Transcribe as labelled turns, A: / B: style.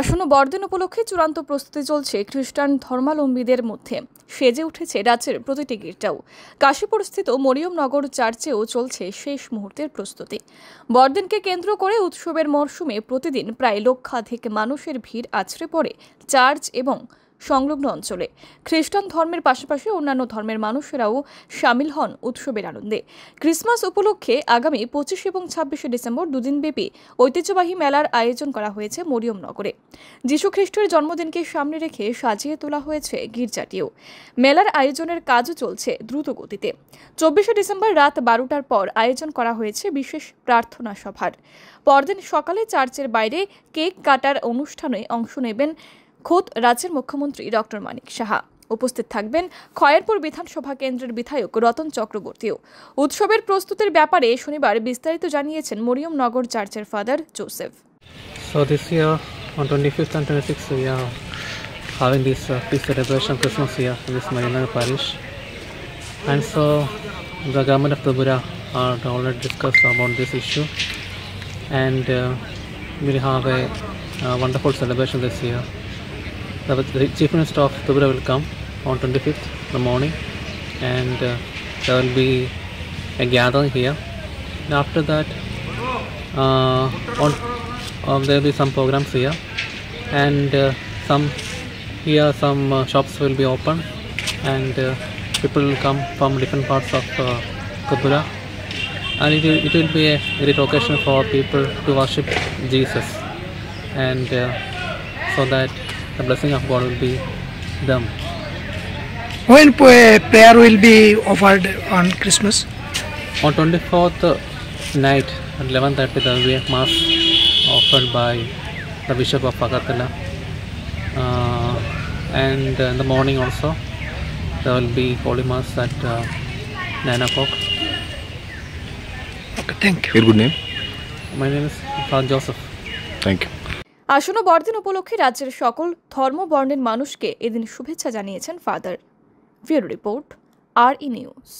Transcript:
A: আসন্ন বড়দিন উপলক্ষে চূড়ান্ত প্রস্তুতি চলছে খ্রিস্টান ধর্মালম্বীদের মধ্যে সেজে উঠেছে রাজ্যের প্রতিটি গির্জাও কাশীপুরস্থিত মরিয়মনগর চার্চেও চলছে শেষ মুহূর্তের প্রস্তুতি বড়দিনকে কেন্দ্র করে উৎসবের মরশুমে প্রতিদিন প্রায় লক্ষাধিক মানুষের ভিড় আছড়ে পড়ে চার্চ এবং সংলগ্ন অঞ্চলে খ্রিস্টান ধর্মের পাশাপাশি অন্যান্য ধর্মের মানুষেরাও সামিল হন উৎসবের আনন্দে ক্রিসমাস উপলক্ষে আগামী পঁচিশ এবং ছাব্বিশে ডিসেম্বর দুদিনব্যাপী ঐতিহ্যবাহী মেলার আয়োজন করা হয়েছে মরিয়ম নগরে যীশুখ্রিস্টের জন্মদিনকে সামনে রেখে সাজিয়ে তোলা হয়েছে গির্জাটিও মেলার আয়োজনের কাজও চলছে দ্রুত গতিতে চব্বিশে ডিসেম্বর রাত বারোটার পর আয়োজন করা হয়েছে বিশেষ প্রার্থনা সভার পরদিন সকালে চার্চের বাইরে কেক কাটার অনুষ্ঠানে অংশ নেবেন খোদ রাজ্যের মুখ্যমন্ত্রী ডক্টর মানিক সাহা উপস্থিত থাকবেন খয়েরপুর বিধানসভা কেন্দ্রের বিধায়ক রতন চক্রবর্তীও উৎসবের প্রস্তুতির ব্যাপারে শনিবার বিস্তারিত জানিয়েছেন মরিয়মনগর চার্চের father Joseph
B: So this year, on 25th and 26th, we are having this uh, peace celebration Christmas here in this Marianar parish. And so the government of Tripura had already discussed about this issue and uh, we'll have a, a wonderful celebration this year. the chief minister of Tripura will come on 25th in the morning and uh, there will be a gathering here and after that uh, on, um, there will be some programs here and uh, some here some uh, shops will be open and uh, people will come from different parts of uh, and it it will be a great occasion for people to worship Jesus and so that the blessing of God will be them. When uh, prayer will be offered on Christmas? On 24th night at 11.30 there will be a mass offered by the Bishop of Agatala. Uh, and in the morning also there will be Holy Mass at uh, 9 o'clock.
A: Okay, thank you. Your good name?
B: My name is Father Joseph.
A: Thank you. আসন্ন বড়দিন উপলক্ষে রাজ্যের সকল ধর্ম বর্ণের মানুষকে এদিন শুভেচ্ছা জানিয়েছেন ফাদার ব্যুরো রিপোর্ট আর ই নিউজ